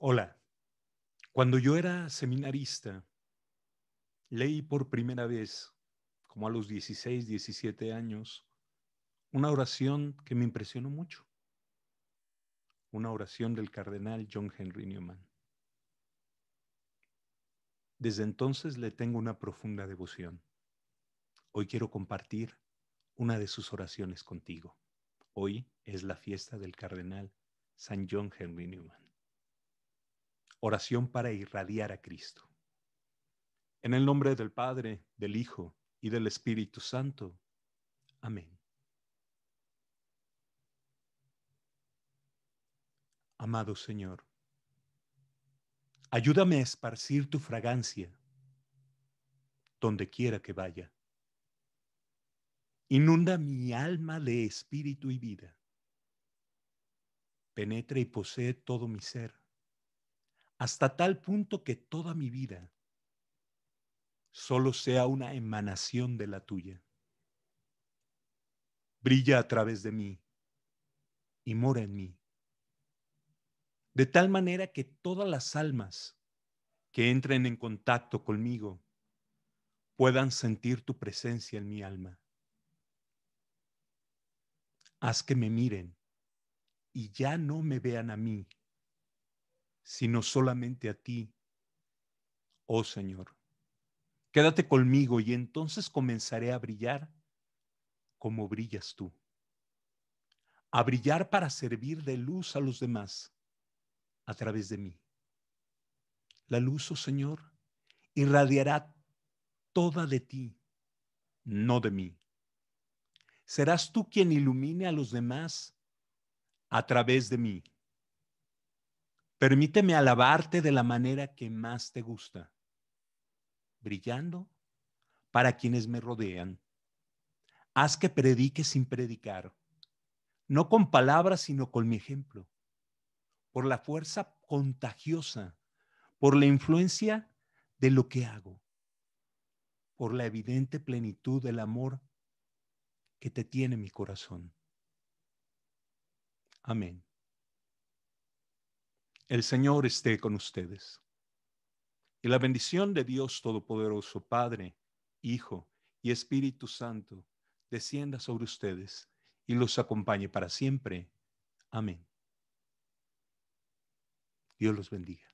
Hola, cuando yo era seminarista, leí por primera vez, como a los 16, 17 años, una oración que me impresionó mucho. Una oración del cardenal John Henry Newman. Desde entonces le tengo una profunda devoción. Hoy quiero compartir una de sus oraciones contigo. Hoy es la fiesta del cardenal San John Henry Newman. Oración para irradiar a Cristo. En el nombre del Padre, del Hijo y del Espíritu Santo. Amén. Amado Señor, ayúdame a esparcir tu fragancia donde quiera que vaya. Inunda mi alma de espíritu y vida. Penetra y posee todo mi ser hasta tal punto que toda mi vida solo sea una emanación de la tuya. Brilla a través de mí y mora en mí, de tal manera que todas las almas que entren en contacto conmigo puedan sentir tu presencia en mi alma. Haz que me miren y ya no me vean a mí, sino solamente a ti, oh Señor. Quédate conmigo y entonces comenzaré a brillar como brillas tú. A brillar para servir de luz a los demás a través de mí. La luz, oh Señor, irradiará toda de ti, no de mí. Serás tú quien ilumine a los demás a través de mí. Permíteme alabarte de la manera que más te gusta, brillando para quienes me rodean. Haz que predique sin predicar, no con palabras, sino con mi ejemplo, por la fuerza contagiosa, por la influencia de lo que hago, por la evidente plenitud del amor que te tiene mi corazón. Amén. El Señor esté con ustedes. Y la bendición de Dios Todopoderoso, Padre, Hijo y Espíritu Santo, descienda sobre ustedes y los acompañe para siempre. Amén. Dios los bendiga.